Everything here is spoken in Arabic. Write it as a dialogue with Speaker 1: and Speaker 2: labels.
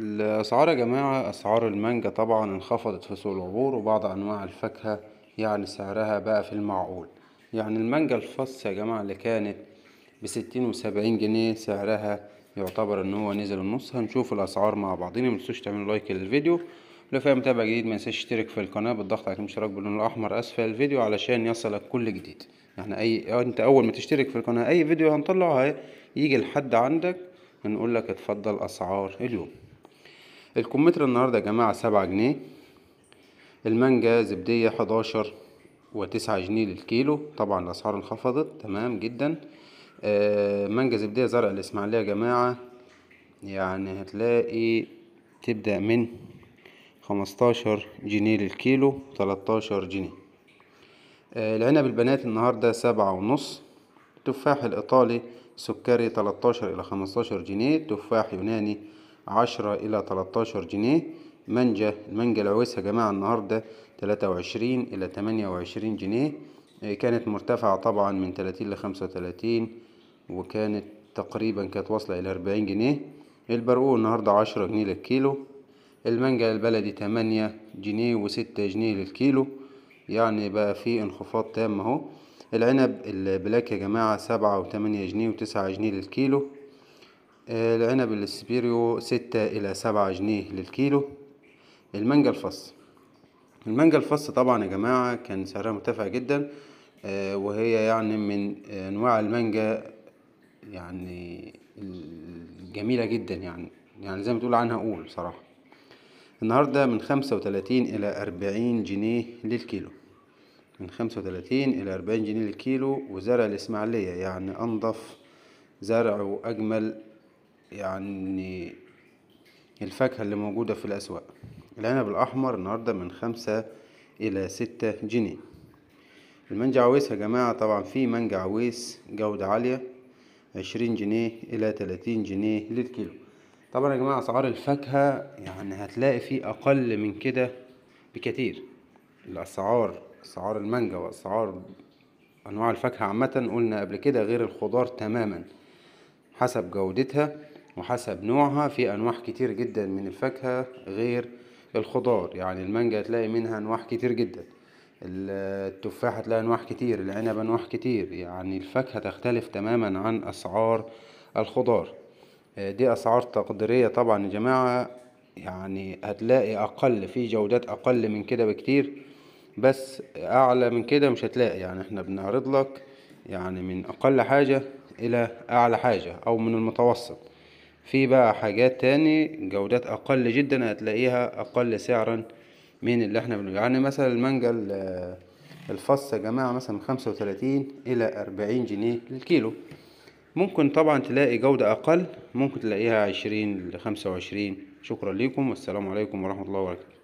Speaker 1: الأسعار يا جماعة أسعار المانجا طبعا انخفضت في سوق العبور وبعض أنواع الفاكهة يعني سعرها بقى في المعقول يعني المانجا الفص يا جماعة اللي كانت بستين وسبعين جنيه سعرها يعتبر ان هو نزل النص هنشوف الاسعار مع بعضنا متنسوش تعملوا لايك للفيديو لو في متابع جديد ما ينساش تشترك في القناه بالضغط على الاشتراك باللون الاحمر اسفل الفيديو علشان يصلك كل جديد يعني اي انت اول ما تشترك في القناه اي فيديو هنطلعه هيجي لحد عندك هنقول لك اتفضل اسعار اليوم الكمثرى النهاردة يا جماعة سبعة جنيه المانجا زبدية حداشر وتسعة جنيه للكيلو طبعا الأسعار انخفضت تمام جدا آه مانجا زبدية زرع الإسماعيلية يا جماعة يعني هتلاقي تبدأ من خمستاشر جنيه للكيلو تلتاشر جنيه آه العنب البنات النهاردة سبعة ونص تفاح الإيطالي سكري تلتاشر إلى خمستاشر جنيه تفاح يوناني عشرة إلى تلتاشر جنيه مانجا المانجا العويس يا جماعة النهاردة تلاتة وعشرين إلى تمانية وعشرين جنيه آه، كانت مرتفعة طبعا من تلاتين لخمسة وتلاتين وكانت تقريبا كانت واصلة إلى أربعين جنيه البرقوق النهاردة عشرة جنيه للكيلو المانجا البلدي تمانية جنيه وستة جنيه للكيلو يعني بقى في انخفاض تام اهو العنب البلاك يا جماعة سبعة وتمانية جنيه وتسعة جنيه للكيلو العنب السبيريو ستة إلى سبعة جنيه للكيلو المانجا الفص المانجا الفص طبعا يا جماعة كان سعرها مرتفع جدا آه، وهي يعني من أنواع المانجا يعني الجميلة جدا يعني يعني زي ما تقول عنها قول صراحة النهاردة من خمسة وتلاتين إلى أربعين جنيه للكيلو من خمسة وتلاتين إلى أربعين جنيه للكيلو وزرع الإسماعيلية يعني أنظف زرع وأجمل يعني الفاكهة اللي موجودة في الأسواق العنب الأحمر النهاردة من خمسة إلى ستة جنيه المانجا عويس يا جماعة طبعا في مانجا عويس جودة عالية عشرين جنيه إلى تلاتين جنيه للكيلو طبعا يا جماعة أسعار الفاكهة يعني هتلاقي في أقل من كده بكتير الأسعار أسعار المانجا وأسعار أنواع الفاكهة عامة قلنا قبل كده غير الخضار تماما حسب جودتها وحسب نوعها في أنواع كتير جدا من الفاكهة غير الخضار يعني المانجا تلاقي منها أنواع كتير جدا التفاح هتلاقي أنواع كتير العنب أنواع كتير يعني الفاكهة تختلف تماما عن أسعار الخضار دي أسعار تقديرية طبعا يا جماعة يعني هتلاقي أقل في جودات أقل من كده بكتير بس أعلى من كده مش هتلاقي يعني احنا بنعرض لك يعني من أقل حاجة إلى أعلى حاجة أو من المتوسط في بقى حاجات تاني جودات اقل جدا هتلاقيها اقل سعرا من اللي احنا بنقول يعني مثلا المانجا الفص يا جماعه مثلا من 35 الى 40 جنيه للكيلو ممكن طبعا تلاقي جودة أقل ممكن تلاقيها 20 ل 25 شكرا ليكم والسلام عليكم ورحمة الله وبركاته